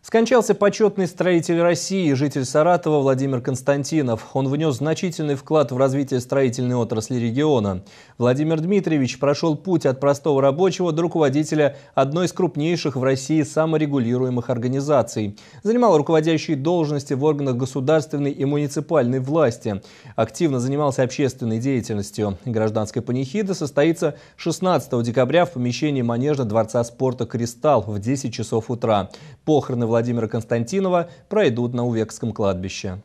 Скончался почетный строитель России, житель Саратова Владимир Константинов. Он внес значительный вклад в развитие строительной отрасли региона. Владимир Дмитриевич прошел путь от простого рабочего до руководителя одной из крупнейших в России саморегулируемых организаций. Занимал руководящие должности в органах государственной и муниципальной власти. Активно занимался общественной деятельностью. Гражданская панихида состоится 16 декабря в помещении Манежа Дворца спорта «Кристалл» в 10 часов утра. Похороны Владимира Константинова пройдут на Увекском кладбище.